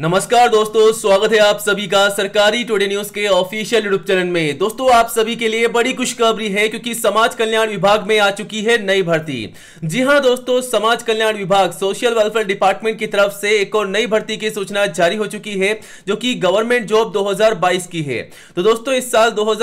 नमस्कार दोस्तों स्वागत है आप सभी का सरकारी टुडे न्यूज के ऑफिशियल यूट्यूब चैनल में दोस्तों आप सभी के लिए बड़ी खुशखबरी है क्योंकि समाज कल्याण विभाग में आ चुकी है नई भर्ती जी हां दोस्तों समाज कल्याण विभाग सोशल वेलफेयर डिपार्टमेंट की तरफ से एक और नई भर्ती की सूचना जारी हो चुकी है जो की गवर्नमेंट जॉब दो की है तो दोस्तों इस साल दो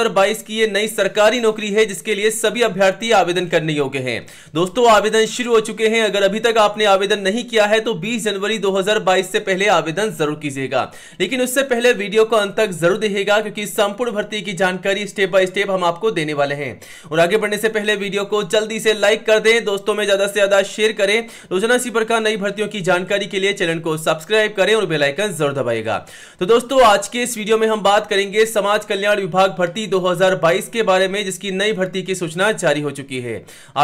की ये नई सरकारी नौकरी है जिसके लिए सभी अभ्यर्थी आवेदन करने योग्य है दोस्तों आवेदन शुरू हो चुके हैं अगर अभी तक आपने आवेदन नहीं किया है तो बीस जनवरी दो से पहले आवेदन जरूर कीजिएगा लेकिन उससे पहले वीडियो को अंत तक जरूर देखिएगा क्योंकि संपूर्ण भर्ती की जानकारी स्टेप बाय स्टेप हम आपको देने वाले हैं और आगे बढ़ने से पहले वीडियो को जल्दी से लाइक कर दें दोस्तों में ज्यादा से ज्यादा शेयर करें रोजाना इसी प्रकार नई भर्तियों की जानकारी के लिए चैनल को सब्सक्राइब करें और बेलाइकन जरूर दबाएगा तो दोस्तों आज के इस वीडियो में हम बात करेंगे समाज कल्याण विभाग भर्ती दो के बारे में जिसकी नई भर्ती की सूचना जारी हो चुकी है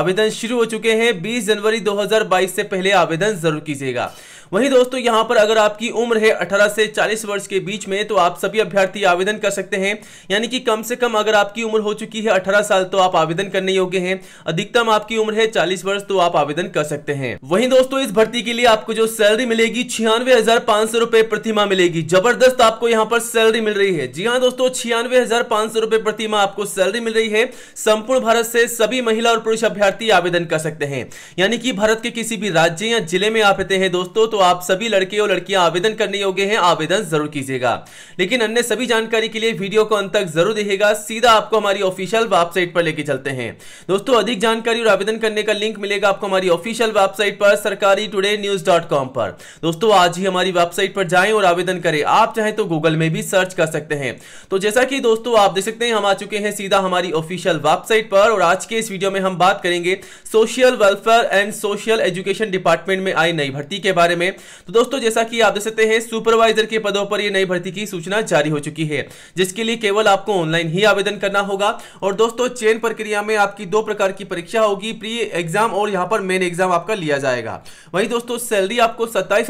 आवेदन शुरू हो चुके हैं 20 जनवरी 2022 से पहले आवेदन जरूर कीजिएगा वहीं दोस्तों यहां पर अगर आपकी उम्र है 18 से 40 वर्ष के बीच में तो आप सभी अभ्यर्थी आवेदन कर सकते हैं यानी कि कम से कम अगर आपकी उम्र हो चुकी है 18 साल तो आप आवेदन करने योग्य हैं अधिकतम आपकी उम्र है चालीस वर्ष तो आप आवेदन कर सकते हैं वही दोस्तों इस भर्ती के लिए आपको जो सैलरी मिलेगी छियानवे हजार पांच सौ प्रतिमा मिलेगी जबरदस्त आपको यहाँ पर सैलरी मिल रही है जी हाँ दोस्तों छियानवे हजार पांच सौ प्रतिमा आपको सैलरी मिल रही है संपूर्ण भारत से सभी महिला और पुरुष अभ्यर्थी आवेदन कर सकते हैं यानी कि भारत के किसी भी राज्य या जिले में आप रहते हैं दोस्तों तो आप सभी लड़के और लड़कियां आवेदन करने योग्य हैं आवेदन जरूर कीजिएगा लेकिन अन्य सभी जानकारी के लिए वीडियो को अंत तक जरूर देखिएगा सीधा आपको हमारी ऑफिशियल वेबसाइट पर लेके चलते हैं दोस्तों अधिक जानकारी और आवेदन करने का लिंक मिलेगा आपको हमारी ऑफिशियल वेबसाइट पर सरकारी टूडे न्यूज डॉट कॉम पर दोस्तों आज ही हमारी वेबसाइट पर जाएं और आवेदन करें आप चाहें तो गूगल में भी सर्च कर सकते हैं तो जैसा कि दोस्तों आप देख सकते हैं हम आ चुके हैं सीधा हमारी ऑफिशियल वेबसाइट पर और आज के इस वीडियो में हम बात करेंगे social welfare and social education department में आई नई भर्ती के बारे में है तो दोस्तों जैसा कि आप देख सकते हैं सुपरवाइजर के पदों पर यह नई भर्ती की सूचना जारी हो चुकी है जिसके लिए केवल आपको ऑनलाइन ही आवेदन करना होगा और दोस्तों चयन प्रक्रिया में आपकी दो प्रकार की परीक्षा होगी प्री एग्जाम और यहाँ पर मेन एग्जाम आपका लिया जाएगा वहीं दोस्तों सैलरी आपको सत्ताईस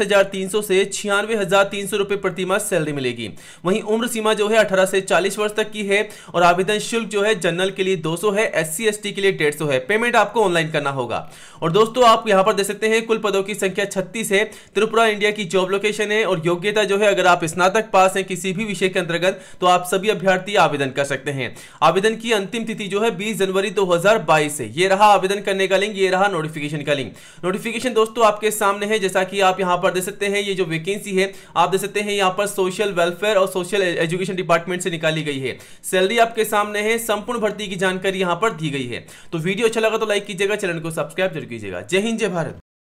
से छियानवे हजार रुपए प्रति माह सैलरी मिलेगी वहीं उम्र सीमा जो है अठारह से चालीस वर्ष तक की है और आवेदन शुल्क जो है जनरल के लिए दो है एस सी के लिए डेढ़ है पेमेंट आपको ऑनलाइन करना होगा और दोस्तों आप यहां पर देख सकते हैं कुल पदों की संख्या 36 है त्रिपुरा इंडिया की जॉब लोकेशन है और योग्यता जो है अगर आप स्नातक पास हैं किसी भी विषय के अंतर्गत तो आप सभी अभ्यर्थी आवेदन कर सकते हैं आवेदन की अंतिम तिथि जो है बीस जनवरी दो है ये रहा आवेदन करने का लिंक ये रहा नोटिफिकेशन का लिंक नोटिफिकेशन दोस्तों आपके सामने है जैसा कि आप यहाँ पर देख सकते हैं ये जो वैकेंसी है आप देख सकते हैं यहाँ पर सोशल वेलफेयर और सोशल एजुकेशन डिपार्टमेंट से निकाली गई है सैलरी आपके सामने है संपूर्ण भर्ती की जानकारी यहाँ पर दी गई है तो वीडियो अच्छा लगा तो लाइक कीजिएगा चैनल को सब्सक्राइब जरूर कीजिएगा जय हिंद जय भारत